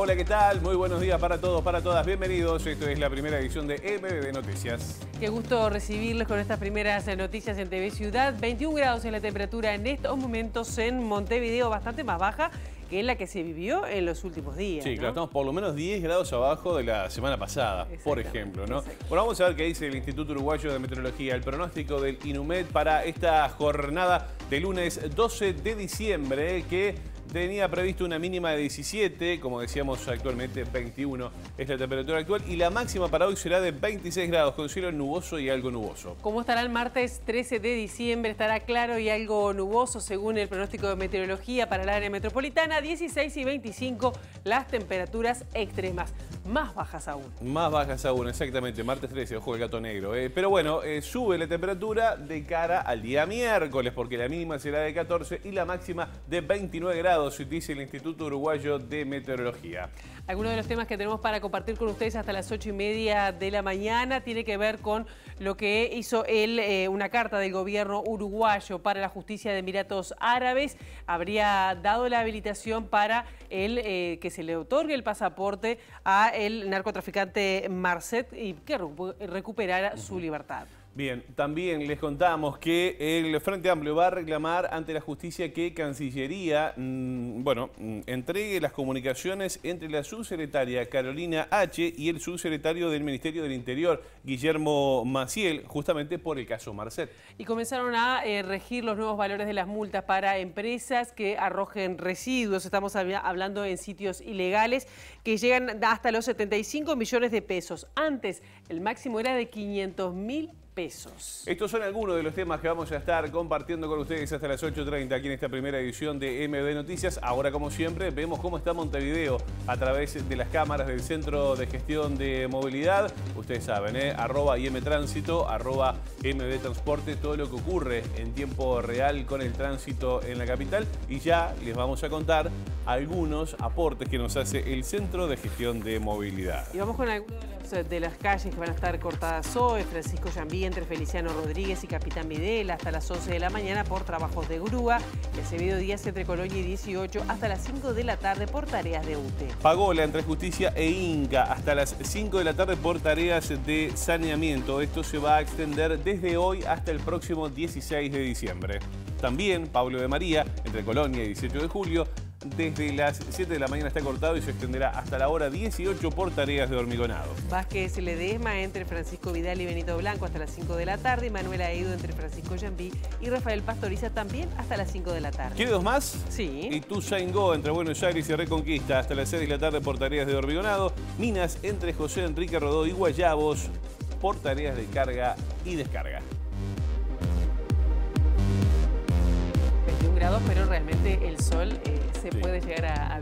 Hola, ¿qué tal? Muy buenos días para todos, para todas. Bienvenidos. Esto es la primera edición de MBB Noticias. Qué gusto recibirles con estas primeras eh, noticias en TV Ciudad. 21 grados en la temperatura en estos momentos en Montevideo, bastante más baja que la que se vivió en los últimos días. Sí, claro, estamos por lo menos 10 grados abajo de la semana pasada, por ejemplo. Bueno, vamos a ver qué dice el Instituto Uruguayo de Meteorología, el pronóstico del INUMED para esta jornada de lunes 12 de diciembre, que Tenía previsto una mínima de 17, como decíamos actualmente 21 es la temperatura actual, y la máxima para hoy será de 26 grados, con cielo nuboso y algo nuboso. Como estará el martes 13 de diciembre? Estará claro y algo nuboso según el pronóstico de meteorología para el área metropolitana, 16 y 25 las temperaturas extremas. Más bajas aún. Más bajas aún, exactamente. Martes 13, ojo el gato negro. Eh. Pero bueno, eh, sube la temperatura de cara al día miércoles, porque la mínima será de 14 y la máxima de 29 grados, dice el Instituto Uruguayo de Meteorología. Algunos de los temas que tenemos para compartir con ustedes hasta las 8 y media de la mañana tiene que ver con lo que hizo él, eh, una carta del gobierno uruguayo para la justicia de Emiratos Árabes. Habría dado la habilitación para el, que se le otorgue el pasaporte a el narcotraficante Marcet y que recuperara su libertad. Bien, también les contamos que el Frente Amplio va a reclamar ante la justicia que Cancillería, mm, bueno, mm, entregue las comunicaciones entre la subsecretaria Carolina H. y el subsecretario del Ministerio del Interior, Guillermo Maciel, justamente por el caso Marcet. Y comenzaron a eh, regir los nuevos valores de las multas para empresas que arrojen residuos, estamos hablando en sitios ilegales, que llegan hasta los 75 millones de pesos. Antes, el máximo era de 500 mil pesos estos son algunos de los temas que vamos a estar compartiendo con ustedes hasta las 8.30 aquí en esta primera edición de MB Noticias. Ahora, como siempre, vemos cómo está Montevideo a través de las cámaras del Centro de Gestión de Movilidad. Ustedes saben, ¿eh? arroba Tránsito, arroba MB Transporte, todo lo que ocurre en tiempo real con el tránsito en la capital. Y ya les vamos a contar algunos aportes que nos hace el Centro de Gestión de Movilidad. Y vamos con algunos los de las calles que van a estar cortadas hoy, Francisco Yambí entre Feliciano Rodríguez y Capitán Videla hasta las 11 de la mañana por trabajos de grúa, Acevedo días entre Colonia y 18 hasta las 5 de la tarde por tareas de UTE. Pagola entre Justicia e Inca hasta las 5 de la tarde por tareas de saneamiento. Esto se va a extender desde hoy hasta el próximo 16 de diciembre. También Pablo de María entre Colonia y 18 de julio desde las 7 de la mañana está cortado y se extenderá hasta la hora 18 por tareas de hormigonado. Vázquez Ledesma entre Francisco Vidal y Benito Blanco hasta las 5 de la tarde. Y Manuel Aedo entre Francisco Yambí y Rafael Pastoriza también hasta las 5 de la tarde. ¿Quiere dos más? Sí. Y Tuzaingó entre Buenos Aires y Reconquista hasta las 6 de la tarde por tareas de hormigonado. Minas entre José Enrique Rodó y Guayabos por tareas de carga y descarga. pero realmente el sol eh, se puede llegar a, a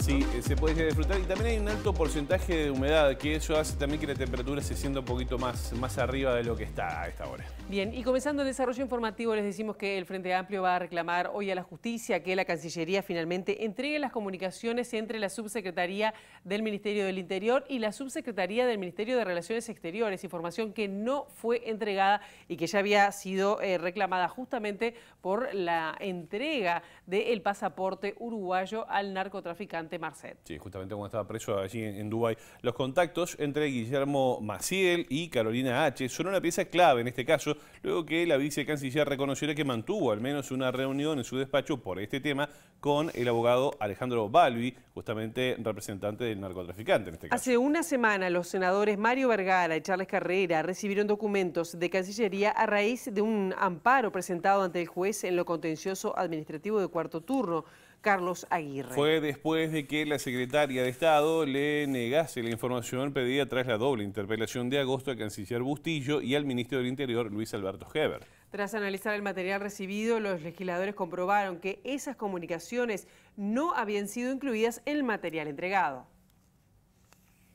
Sí, eh, se puede disfrutar y también hay un alto porcentaje de humedad, que eso hace también que la temperatura se sienta un poquito más, más arriba de lo que está a esta hora. Bien, y comenzando el desarrollo informativo, les decimos que el Frente Amplio va a reclamar hoy a la justicia que la Cancillería finalmente entregue las comunicaciones entre la Subsecretaría del Ministerio del Interior y la Subsecretaría del Ministerio de Relaciones Exteriores, información que no fue entregada y que ya había sido eh, reclamada justamente por la entrega del pasaporte uruguayo al narcotraficante Marcet. Sí, justamente cuando estaba preso allí en, Dubai, Dubái. Los contactos entre Guillermo Maciel y Carolina H. son una pieza clave en este caso, luego que la vicecanciller reconoció que mantuvo al menos una reunión en su despacho por este tema con el abogado Alejandro Balbi, justamente representante del narcotraficante en este caso. Hace una semana los senadores Mario Vergara y Charles Carrera recibieron documentos de Cancillería a raíz de un amparo presentado ante el juez en lo contencioso administrativo de cuarto turno. Carlos Aguirre. Fue después de que la secretaria de Estado le negase la información pedida tras la doble interpelación de agosto al canciller Bustillo y al ministro del Interior, Luis Alberto Heber. Tras analizar el material recibido, los legisladores comprobaron que esas comunicaciones no habían sido incluidas en el material entregado.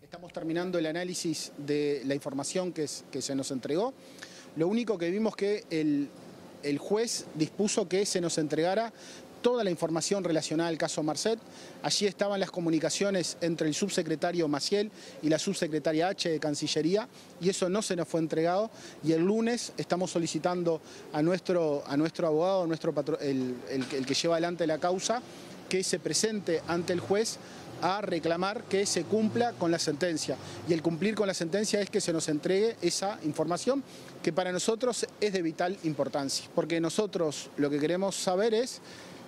Estamos terminando el análisis de la información que, se nos entregó. Lo único que vimos que el juez dispuso que se nos entregara toda la información relacionada al caso Marcet. Allí estaban las comunicaciones entre el subsecretario Maciel y la subsecretaria H de Cancillería y eso no se nos fue entregado y el lunes estamos solicitando a nuestro, a nuestro abogado, nuestro el que lleva adelante la causa, que se presente ante el juez a reclamar que se cumpla con la sentencia. Y el cumplir con la sentencia es que se nos entregue esa información que para nosotros es de vital importancia. Porque nosotros lo que queremos saber es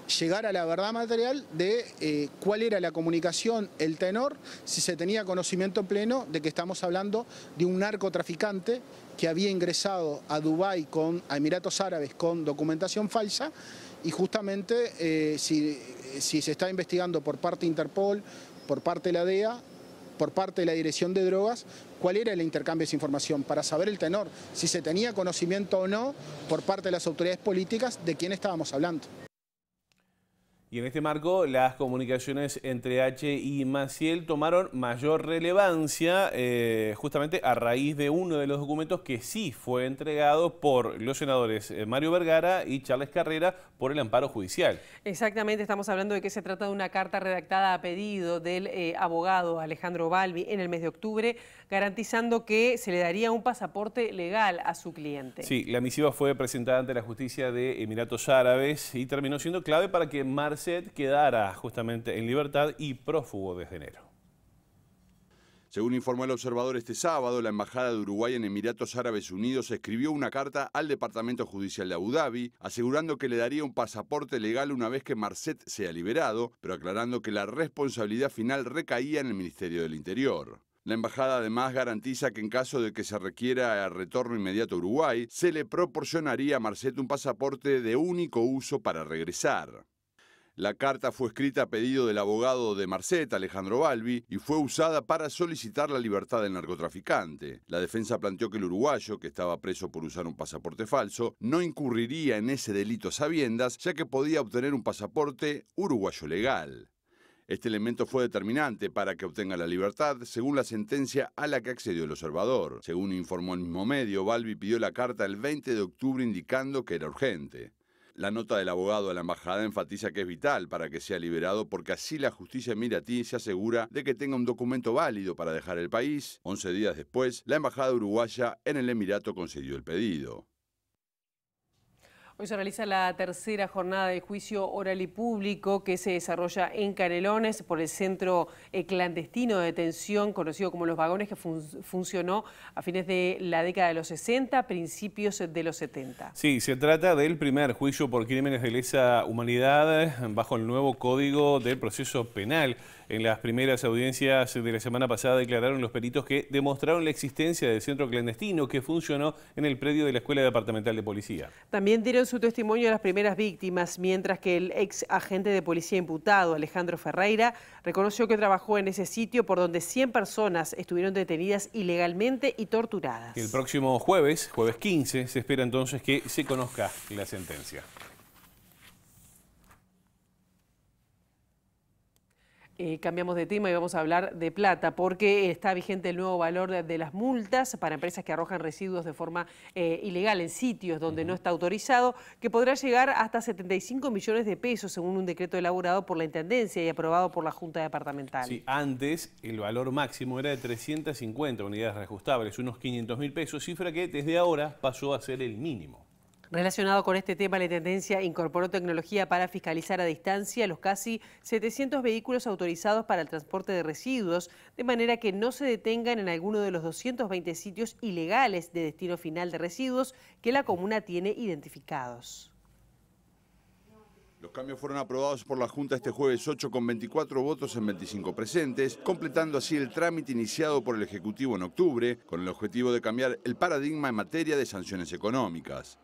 llegar a la verdad material de eh, cuál era la comunicación, el tenor, si se tenía conocimiento pleno de que estamos hablando de un narcotraficante que había ingresado a Dubái con Emiratos Árabes con documentación falsa y justamente eh, eh, si, se está investigando por parte de Interpol, por parte de la DEA, por parte de la Dirección de Drogas cuál era el intercambio de esa información para saber el tenor, si se tenía conocimiento o no por parte de las autoridades políticas de quién estábamos hablando. Y en este marco, las comunicaciones entre H y Maciel tomaron mayor relevancia eh, justamente a raíz de uno de los documentos que sí fue entregado por los senadores eh, Mario Vergara y Charles Carrera por el amparo judicial. Exactamente, estamos hablando de que se trata de una carta redactada a pedido del eh, abogado Alejandro Balbi en el mes de octubre, garantizando que se le daría un pasaporte legal a su cliente. Sí, la misiva fue presentada ante la justicia de Emiratos Árabes y terminó siendo clave para que Mar quedara justamente en libertad y prófugo desde enero. Según informó el observador este sábado, la Embajada de Uruguay en Emiratos Árabes Unidos escribió una carta al Departamento Judicial de Abu Dhabi, asegurando que le daría un pasaporte legal una vez que Marcet sea liberado, pero aclarando que la responsabilidad final recaía en el Ministerio del Interior. La embajada además garantiza que en caso de que se requiera el retorno inmediato a Uruguay, se le proporcionaría a Marcet un pasaporte de único uso para regresar. La carta fue escrita a pedido del abogado de Marcet, Alejandro Balbi, y fue usada para solicitar la libertad del narcotraficante. La defensa planteó que el uruguayo, que estaba preso por usar un pasaporte falso, no incurriría en ese delito sabiendas, ya que podía obtener un pasaporte uruguayo legal. Este elemento fue determinante para que obtenga la libertad, según la sentencia a la que accedió el observador. Según informó el mismo medio, Balbi pidió la carta el 20 de octubre indicando que era urgente. La nota del abogado de la embajada enfatiza que es vital para que sea liberado porque así la justicia emiratí se asegura de que tenga un documento válido para dejar el país. Once días después, la embajada uruguaya en el Emirato concedió el pedido. Hoy se realiza la tercera jornada de juicio oral y público que se desarrolla en Canelones por el centro eh, clandestino de detención conocido como Los Vagones que funcionó a fines de la década de los 60, principios de los 70. Sí, se trata del primer juicio por crímenes de lesa humanidad bajo el nuevo Código del Proceso Penal. En las primeras audiencias de la semana pasada declararon los peritos que demostraron la existencia del centro clandestino que funcionó en el predio de la Escuela Departamental de Policía. También dieron su testimonio a las primeras víctimas, mientras que el ex agente de policía imputado, Alejandro Ferreira, reconoció que trabajó en ese sitio por donde 100 personas estuvieron detenidas ilegalmente y torturadas. El próximo jueves, jueves 15, se espera entonces que se conozca la sentencia. Eh, cambiamos de tema y vamos a hablar de plata, porque está vigente el nuevo valor de, las multas para empresas que arrojan residuos de forma eh, ilegal en sitios donde no está autorizado, que podrá llegar hasta 75 millones de pesos según un decreto elaborado por la Intendencia y aprobado por la Junta Departamental. Sí, antes el valor máximo era de 350 unidades reajustables, unos 500 mil pesos, cifra que desde ahora pasó a ser el mínimo. Relacionado con este tema, la Intendencia incorporó tecnología para fiscalizar a distancia los casi 700 vehículos autorizados para el transporte de residuos, de manera que no se detengan en alguno de los 220 sitios ilegales de destino final de residuos que la comuna tiene identificados. Los cambios fueron aprobados por la Junta este jueves 8 con 24 votos en 25 presentes, completando así el trámite iniciado por el Ejecutivo en octubre, con el objetivo de cambiar el paradigma en materia de sanciones económicas.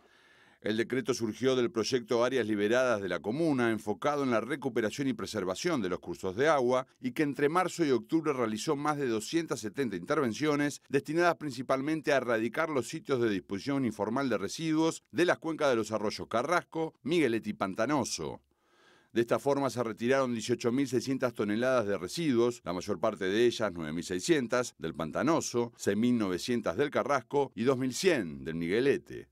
El decreto surgió del proyecto Áreas Liberadas de la Comuna, enfocado en la recuperación y preservación de los cursos de agua, y que entre marzo y octubre realizó más de 270 intervenciones destinadas principalmente a erradicar los sitios de disposición informal de residuos de las cuencas de los arroyos Carrasco, Miguelete y Pantanoso. De esta forma se retiraron 18.600 toneladas de residuos, la mayor parte de ellas, 9.600, del Pantanoso, 6.900 del Carrasco y 2.100 del Miguelete.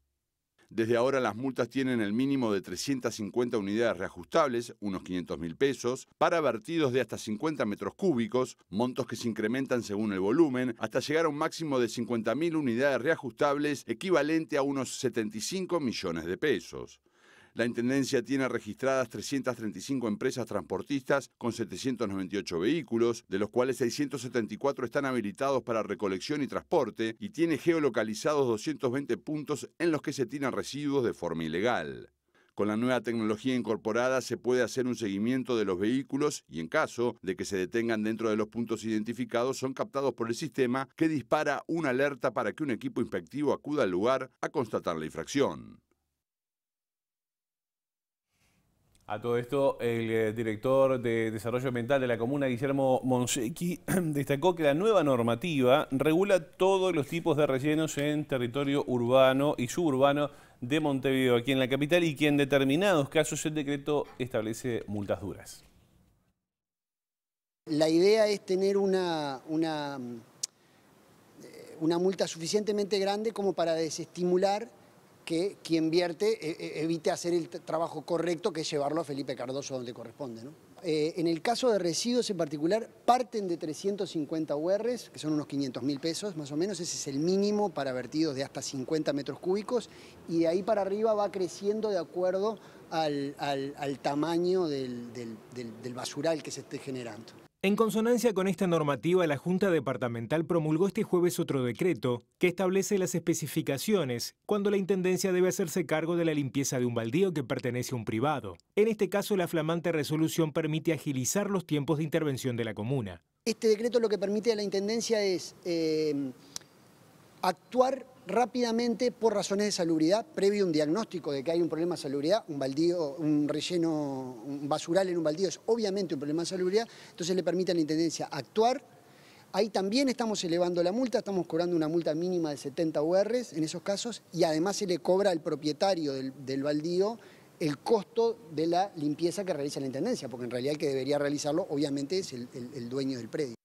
Desde ahora las multas tienen el mínimo de 350 unidades reajustables, unos 500 mil pesos, para vertidos de hasta 50 metros cúbicos, montos que se incrementan según el volumen, hasta llegar a un máximo de 50.000 unidades reajustables, equivalente a unos 75 millones de pesos. La Intendencia tiene registradas 335 empresas transportistas con 798 vehículos, de los cuales 674 están habilitados para recolección y transporte, y tiene geolocalizados 220 puntos en los que se tiran residuos de forma ilegal. Con la nueva tecnología incorporada se puede hacer un seguimiento de los vehículos y en caso de que se detengan dentro de los puntos identificados son captados por el sistema que dispara una alerta para que un equipo inspectivo acuda al lugar a constatar la infracción. A todo esto, el eh, director de Desarrollo Ambiental de la Comuna, Guillermo Monsequi, destacó que la nueva normativa regula todos los tipos de rellenos en territorio urbano y suburbano de Montevideo, aquí en la capital, y que en determinados casos el decreto establece multas duras. La idea es tener una, una, eh, una multa suficientemente grande como para desestimular que quien vierte eh, eh, evite hacer el trabajo correcto, que es llevarlo a Felipe Cardoso donde corresponde. Eh, en el caso de residuos en particular, parten de 350 URs, que son unos 500 mil pesos más o menos, ese es el mínimo para vertidos de hasta 50 metros cúbicos, y de ahí para arriba va creciendo de acuerdo al, tamaño del basural que se esté generando. En consonancia con esta normativa, la Junta Departamental promulgó este jueves otro decreto que establece las especificaciones cuando la Intendencia debe hacerse cargo de la limpieza de un baldío que pertenece a un privado. En este caso, la flamante resolución permite agilizar los tiempos de intervención de la comuna. Este decreto lo que permite a la Intendencia es eh, actuar rápidamente por razones de salubridad, previo un diagnóstico de que hay un problema de salubridad, un baldío, un relleno, basural en un baldío es obviamente un problema de salubridad, entonces le permite a la Intendencia actuar. Ahí también estamos elevando la multa, estamos cobrando una multa mínima de 70 URs en esos casos y además se le cobra al propietario del, baldío el costo de la limpieza que realiza la Intendencia, porque en realidad el que debería realizarlo obviamente es el dueño del predio.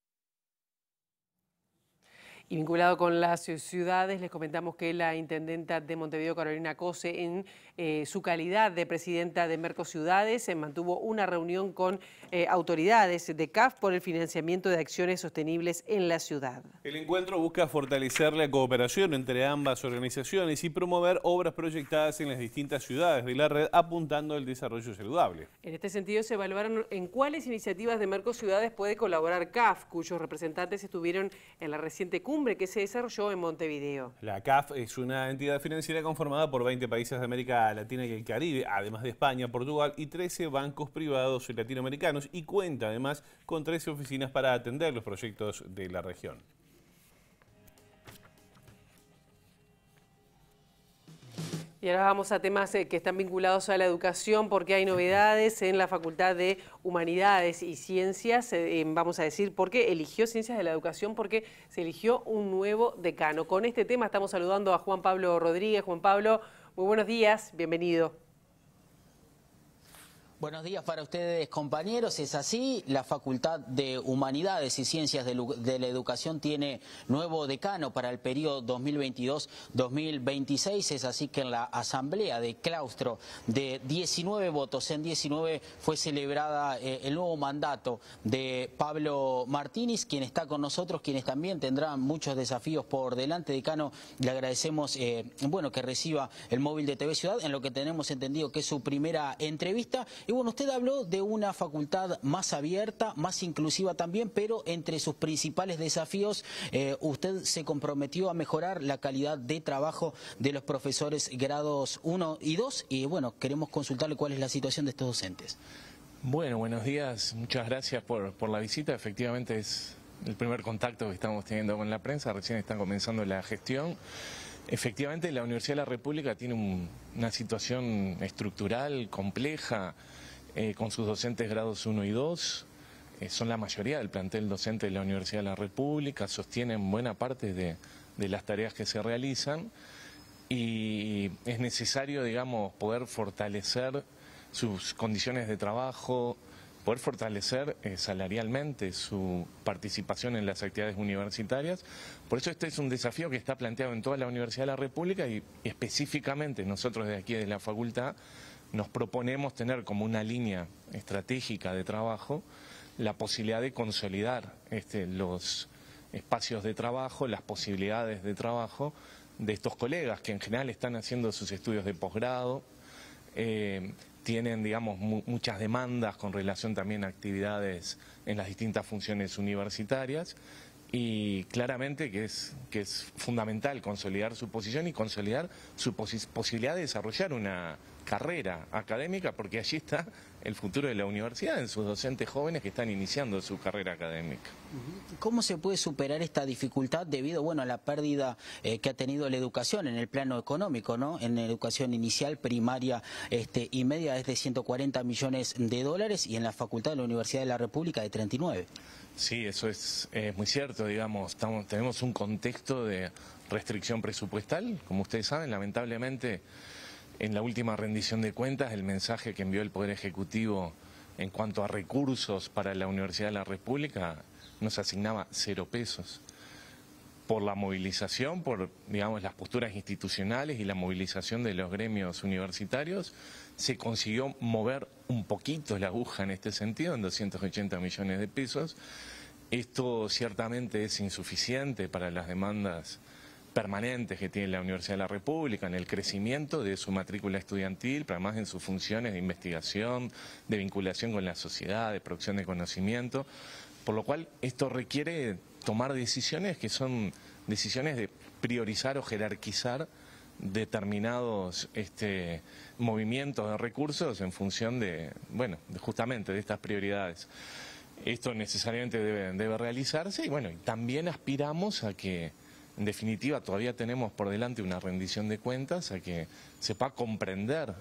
Y vinculado con las ciudades, les comentamos que la intendenta de Montevideo, Carolina Cose, en eh, su calidad de presidenta de Mercos se mantuvo una reunión con eh, autoridades de CAF por el financiamiento de acciones sostenibles en la ciudad. El encuentro busca fortalecer la cooperación entre ambas organizaciones y promover obras proyectadas en las distintas ciudades de la red apuntando al desarrollo saludable. En este sentido, se evaluaron en cuáles iniciativas de Ciudades puede colaborar CAF, cuyos representantes estuvieron en la reciente cumbre que se desarrolló en Montevideo. La CAF es una entidad financiera conformada por 20 países de América Latina y el Caribe, además de España, Portugal y 13 bancos privados latinoamericanos y cuenta además con 13 oficinas para atender los proyectos de la región. Y ahora vamos a temas eh, que están vinculados a la educación porque hay novedades en la Facultad de Humanidades y Ciencias, eh, eh, vamos a decir, por qué eligió Ciencias de la Educación porque se eligió un nuevo decano. Con este tema estamos saludando a Juan Pablo Rodríguez. Juan Pablo, muy buenos días, bienvenido. Buenos días para ustedes, compañeros. Es así, la Facultad de Humanidades y Ciencias de la Educación tiene nuevo decano para el periodo 2022-2026. Es así que en la asamblea de claustro de 19 votos en 19 fue celebrada eh, el nuevo mandato de Pablo Martínez, quien está con nosotros, quienes también tendrán muchos desafíos por delante. Decano, le agradecemos eh, bueno, que reciba el móvil de TV Ciudad en lo que tenemos entendido que es su primera entrevista bueno, usted habló de una facultad más abierta, más inclusiva también, pero entre sus principales desafíos, eh, usted se comprometió a mejorar la calidad de trabajo de los profesores grados 1 y 2, y bueno, queremos consultarle cuál es la situación de estos docentes. Bueno, buenos días, muchas gracias por, por la visita, efectivamente es el primer contacto que estamos teniendo con la prensa, recién están comenzando la gestión. Efectivamente, la Universidad de la República tiene una situación estructural compleja eh, con sus docentes grados 1 y 2. Eh, son la mayoría del plantel docente de la Universidad de la República, sostienen buena parte de las tareas que se realizan y es necesario, digamos, poder fortalecer sus condiciones de trabajo, poder fortalecer eh, salarialmente su participación en las actividades universitarias. Por eso este es un desafío que está planteado en toda la Universidad de la República y, específicamente nosotros desde aquí de la facultad nos proponemos tener como una línea estratégica de trabajo la posibilidad de consolidar este, los espacios de trabajo, las posibilidades de trabajo de estos colegas que en general están haciendo sus estudios de posgrado, eh, tienen, digamos, muchas demandas con relación también a actividades en las distintas funciones universitarias y claramente que es, que es fundamental consolidar su posición y consolidar su posibilidad de desarrollar una carrera académica, porque allí está el futuro de la universidad, en sus docentes jóvenes que están iniciando su carrera académica. ¿Cómo se puede superar esta dificultad debido bueno, a la pérdida eh, que ha tenido la educación en el plano económico, ¿no? en la educación inicial, primaria este, y media es de 140 millones de dólares y en la Facultad de la Universidad de la República de 39? Sí, eso es eh, muy cierto, digamos, tenemos un contexto de restricción presupuestal, como ustedes saben, lamentablemente en la última rendición de cuentas el mensaje que envió el Poder Ejecutivo en cuanto a recursos para la Universidad de la República nos asignaba cero pesos por la movilización, por digamos las posturas institucionales y la movilización de los gremios universitarios, se consiguió mover un poquito la aguja en este sentido, en 280 millones de pesos. Esto ciertamente es insuficiente para las demandas permanentes que tiene la Universidad de la República en el crecimiento de su matrícula estudiantil, pero además en sus funciones de investigación, de vinculación con la sociedad, de producción de conocimiento, por lo cual esto requiere tomar decisiones que son decisiones de priorizar o jerarquizar determinados este, movimientos de recursos en función de, bueno, justamente de estas prioridades. Esto necesariamente debe, debe realizarse y bueno, también aspiramos a que, en definitiva, todavía tenemos por delante una rendición de cuentas, a que sepa comprender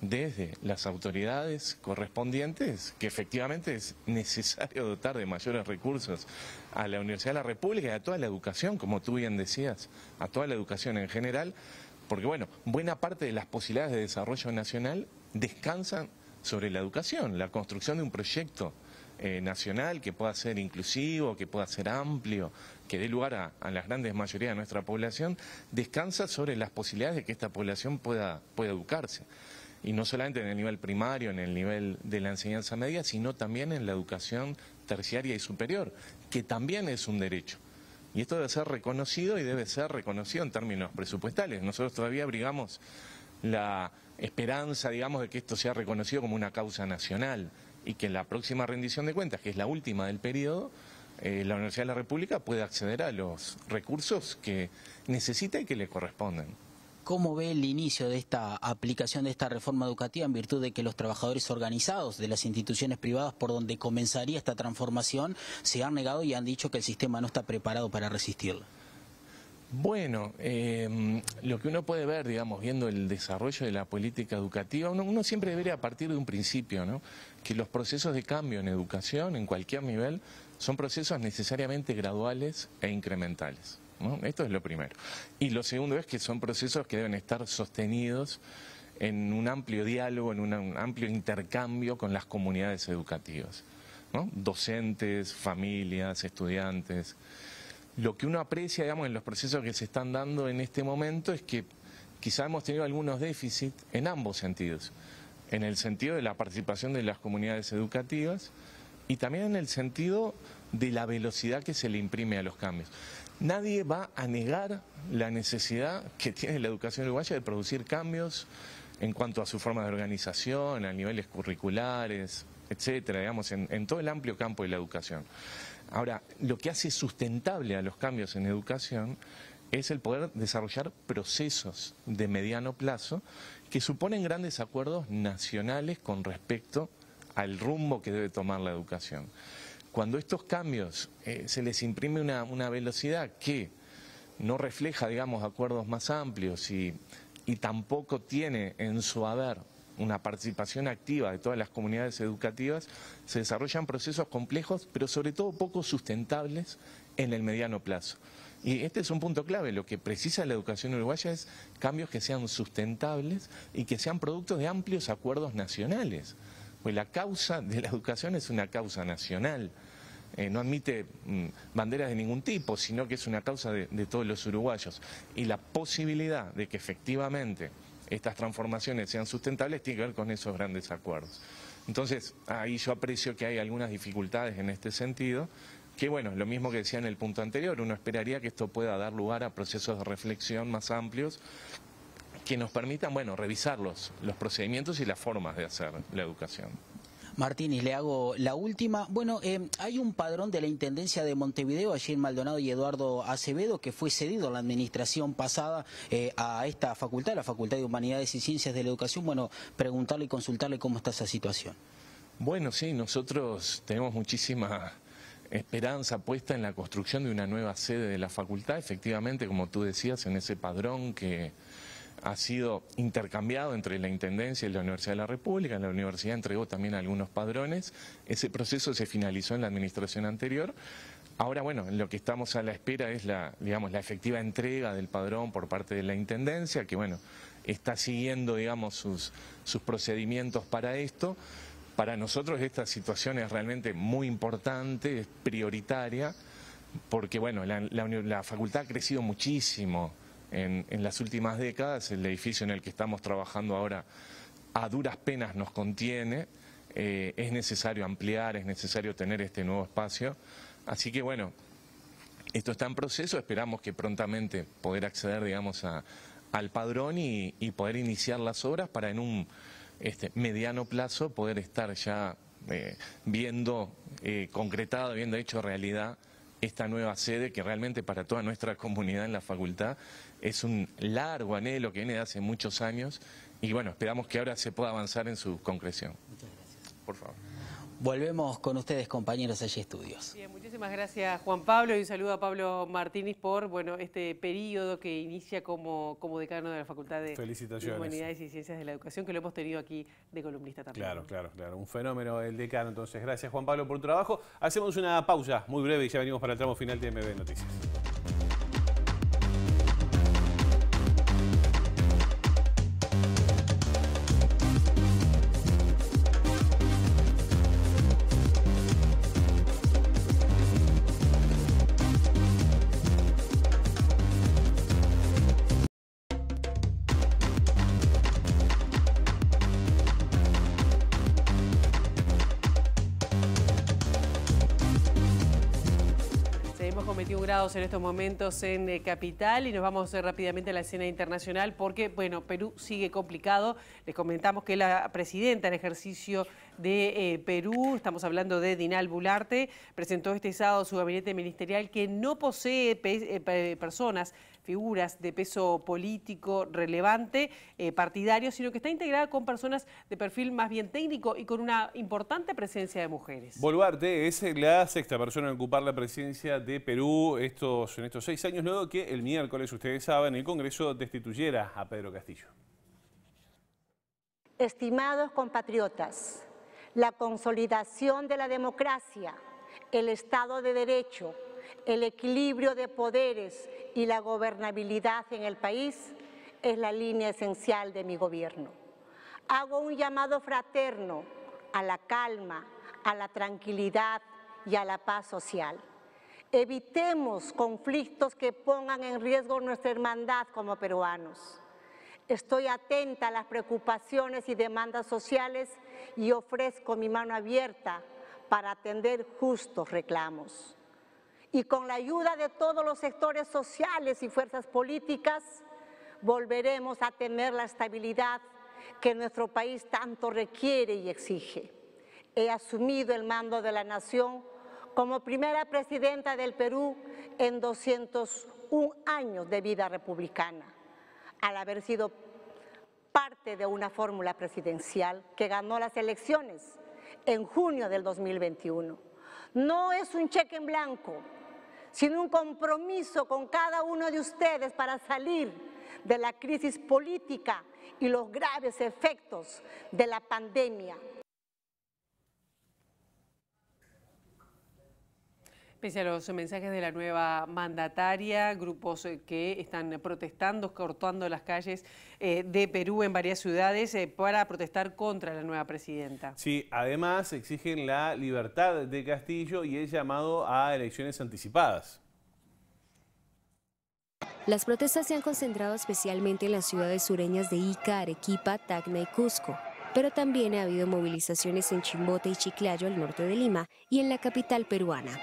desde las autoridades correspondientes que efectivamente es necesario dotar de mayores recursos a la Universidad de la República y a toda la educación, como tú bien decías, a toda la educación en general, porque bueno, buena parte de las posibilidades de desarrollo nacional descansan sobre la educación, la construcción de un proyecto eh, nacional que pueda ser inclusivo, que pueda ser amplio, que dé lugar a, las grandes mayorías de nuestra población, descansa sobre las posibilidades de que esta población pueda, pueda educarse y no solamente en el nivel primario, en el nivel de la enseñanza media, sino también en la educación terciaria y superior, que también es un derecho. Y esto debe ser reconocido y debe ser reconocido en términos presupuestales. Nosotros todavía abrigamos la esperanza, digamos, de que esto sea reconocido como una causa nacional y que en la próxima rendición de cuentas, que es la última del periodo, eh, la Universidad de la República pueda acceder a los recursos que necesita y que le corresponden. ¿Cómo ve el inicio de esta aplicación de esta reforma educativa en virtud de que los trabajadores organizados de las instituciones privadas por donde comenzaría esta transformación se han negado y han dicho que el sistema no está preparado para resistirla? Bueno, em, lo que uno puede ver, digamos, viendo el desarrollo de la política educativa, uno, uno siempre a partir de un principio, ¿no? Que los procesos de cambio en educación, en cualquier nivel, son procesos necesariamente graduales e incrementales. Esto es lo primero. Y lo segundo es que son procesos que deben estar sostenidos en un amplio diálogo, en un, amplio intercambio con las comunidades educativas, docentes, familias, estudiantes. Lo que uno aprecia, digamos, en los procesos que se están dando en este momento es que quizá hemos tenido algunos déficits en ambos sentidos, en el sentido de la participación de las comunidades educativas y también en el sentido de la velocidad que se le imprime a los cambios. Nadie va a negar la necesidad que tiene la educación uruguaya de producir cambios en cuanto a su forma de organización, a niveles curriculares, etcétera, digamos, en, en todo el amplio campo de la educación. Ahora, lo que hace sustentable a los cambios en educación es el poder desarrollar procesos de mediano plazo que suponen grandes acuerdos nacionales con respecto al rumbo que debe tomar la educación. Cuando estos cambios eh, se les imprime una, velocidad que no refleja, digamos, acuerdos más amplios y, y tampoco tiene en su haber una participación activa de todas las comunidades educativas, se desarrollan procesos complejos, pero sobre todo poco sustentables en el mediano plazo. Y este es un punto clave, lo que precisa la educación uruguaya es cambios que sean sustentables y que sean productos de amplios acuerdos nacionales la causa de la educación es una causa nacional. Eh, no admite mm, banderas de ningún tipo, sino que es una causa de, de todos los uruguayos. Y la posibilidad de que efectivamente estas transformaciones sean sustentables tiene que ver con esos grandes acuerdos. Entonces, ahí yo aprecio que hay algunas dificultades en este sentido, que bueno, lo mismo que decía en el punto anterior, uno esperaría que esto pueda dar lugar a procesos de reflexión más amplios que nos permitan, bueno, revisar los, procedimientos y las formas de hacer la educación. Martínez, le hago la última. Bueno, eh, hay un padrón de la Intendencia de Montevideo, allí en Maldonado y Eduardo Acevedo, que fue cedido a la administración pasada eh, a esta facultad, la Facultad de Humanidades y Ciencias de la Educación. Bueno, preguntarle y consultarle cómo está esa situación. Bueno, sí, nosotros tenemos muchísima esperanza puesta en la construcción de una nueva sede de la facultad, efectivamente, como tú decías, en ese padrón que ha sido intercambiado entre la Intendencia y la Universidad de la República, la Universidad entregó también algunos padrones, ese proceso se finalizó en la administración anterior, ahora bueno, lo que estamos a la espera es la, digamos, la efectiva entrega del padrón por parte de la Intendencia, que bueno, está siguiendo, digamos, sus, sus procedimientos para esto, para nosotros esta situación es realmente muy importante, es prioritaria, porque bueno, la facultad ha crecido muchísimo, en, las últimas décadas. El edificio en el que estamos trabajando ahora a duras penas nos contiene. Eh, es necesario ampliar, es necesario tener este nuevo espacio. Así que bueno, esto está en proceso, esperamos que prontamente poder acceder, digamos, al padrón y, poder iniciar las obras para en un este, mediano plazo poder estar ya eh, viendo eh, concretado, viendo hecho realidad esta nueva sede que realmente para toda nuestra comunidad en la facultad es un largo anhelo que viene de hace muchos años y bueno, esperamos que ahora se pueda avanzar en su concreción. Muchas gracias. Por favor. Volvemos con ustedes, compañeros allí estudios. Bien, muchísimas gracias Juan Pablo y un saludo a Pablo Martínez por bueno, este periodo que inicia como, como decano de la Facultad de Humanidades y Ciencias de la Educación, que lo hemos tenido aquí de columnista también. Claro, claro, claro. Un fenómeno el decano. Entonces, gracias Juan Pablo por tu trabajo. Hacemos una pausa muy breve y ya venimos para el tramo final de MB Noticias. en estos momentos en eh, Capital y nos vamos eh, rápidamente a la escena internacional porque, bueno, Perú sigue complicado. Les comentamos que la presidenta en ejercicio de eh, Perú, estamos hablando de Dinal Bularte, presentó este sábado su gabinete ministerial que no posee personas figuras de peso político relevante, eh, partidario, sino que está integrada con personas de perfil más bien técnico y con una importante presencia de mujeres. Boluarte es la sexta persona en ocupar la presidencia de Perú estos, en estos seis años, luego que el miércoles, ustedes saben, el Congreso destituyera a Pedro Castillo. Estimados compatriotas, la consolidación de la democracia, el Estado de Derecho, el equilibrio de poderes y la gobernabilidad en el país es la línea esencial de mi gobierno. Hago un llamado fraterno a la calma, a la tranquilidad y a la paz social. Evitemos conflictos que pongan en riesgo nuestra hermandad como peruanos. Estoy atenta a las preocupaciones y demandas sociales y ofrezco mi mano abierta para atender justos reclamos y con la ayuda de todos los sectores sociales y fuerzas políticas, volveremos a tener la estabilidad que nuestro país tanto requiere y exige. He asumido el mando de la nación como primera presidenta del Perú en 201 años de vida republicana, al haber sido parte de una fórmula presidencial que ganó las elecciones en junio del 2021. No es un cheque en blanco, sino un compromiso con cada uno de ustedes para salir de la crisis política y los graves efectos de la pandemia. Pese a los mensajes de la nueva mandataria, grupos eh, que están protestando, cortando las calles eh, de Perú en varias ciudades eh, para protestar contra la nueva presidenta. Sí, además exigen la libertad de Castillo y el llamado a elecciones anticipadas. Las protestas se han concentrado especialmente en las ciudades sureñas de Ica, Arequipa, Tacna y Cusco pero también ha habido movilizaciones en Chimbote y Chiclayo al norte de Lima y en la capital peruana.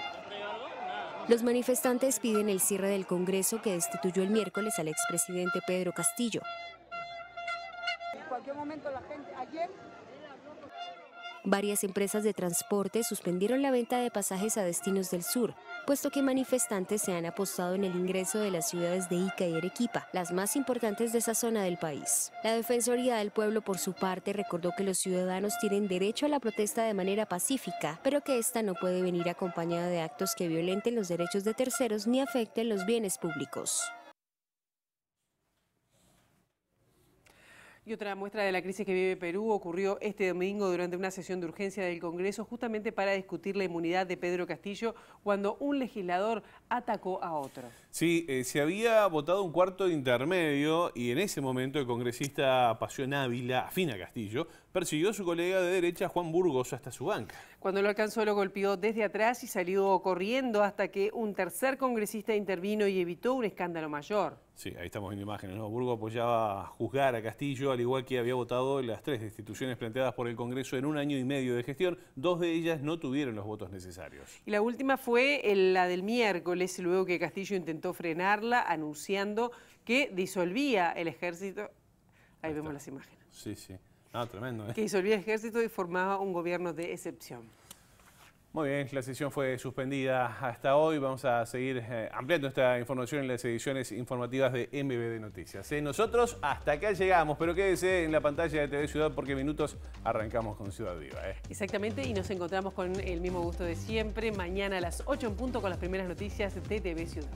Los manifestantes piden el cierre del Congreso que destituyó el miércoles al expresidente Pedro Castillo. En cualquier momento la gente, ayer Varias empresas de transporte suspendieron la venta de pasajes a destinos del sur, puesto que manifestantes se han apostado en el ingreso de las ciudades de Ica y Arequipa, las más importantes de esa zona del país. La Defensoría del Pueblo, por su parte, recordó que los ciudadanos tienen derecho a la protesta de manera pacífica, pero que esta no puede venir acompañada de actos que violenten los derechos de terceros ni afecten los bienes públicos. Y otra muestra de la crisis que vive Perú ocurrió este domingo durante una sesión de urgencia del Congreso justamente para discutir la inmunidad de Pedro Castillo cuando un legislador atacó a otro. Sí, eh, se había votado un cuarto de intermedio y en ese momento el congresista Pasión Ávila, afina Castillo, persiguió a su colega de derecha, Juan Burgos, hasta su banca. Cuando lo alcanzó lo golpeó desde atrás y salió corriendo hasta que un tercer congresista intervino y evitó un escándalo mayor. Sí, ahí estamos viendo imágenes. Burgos apoyaba pues a juzgar a Castillo, al igual que había votado las tres instituciones planteadas por el Congreso en un año y medio de gestión. Dos de ellas no tuvieron los votos necesarios. Y la última fue la del miércoles, luego que Castillo intentó frenarla anunciando que disolvía el ejército. Ahí, vemos las imágenes. Sí, sí. Ah, tremendo. Eh. Que disolvía el ejército y formaba un gobierno de excepción. Muy bien, la sesión fue suspendida hasta hoy. Vamos a seguir eh, ampliando esta información en las ediciones informativas de MBD Noticias. Eh, nosotros hasta acá llegamos, pero quédese en la pantalla de TV Ciudad porque minutos arrancamos con Ciudad Viva. Exactamente, y nos encontramos con el mismo gusto de siempre, mañana a las 8 en punto con las primeras noticias de TV Ciudad.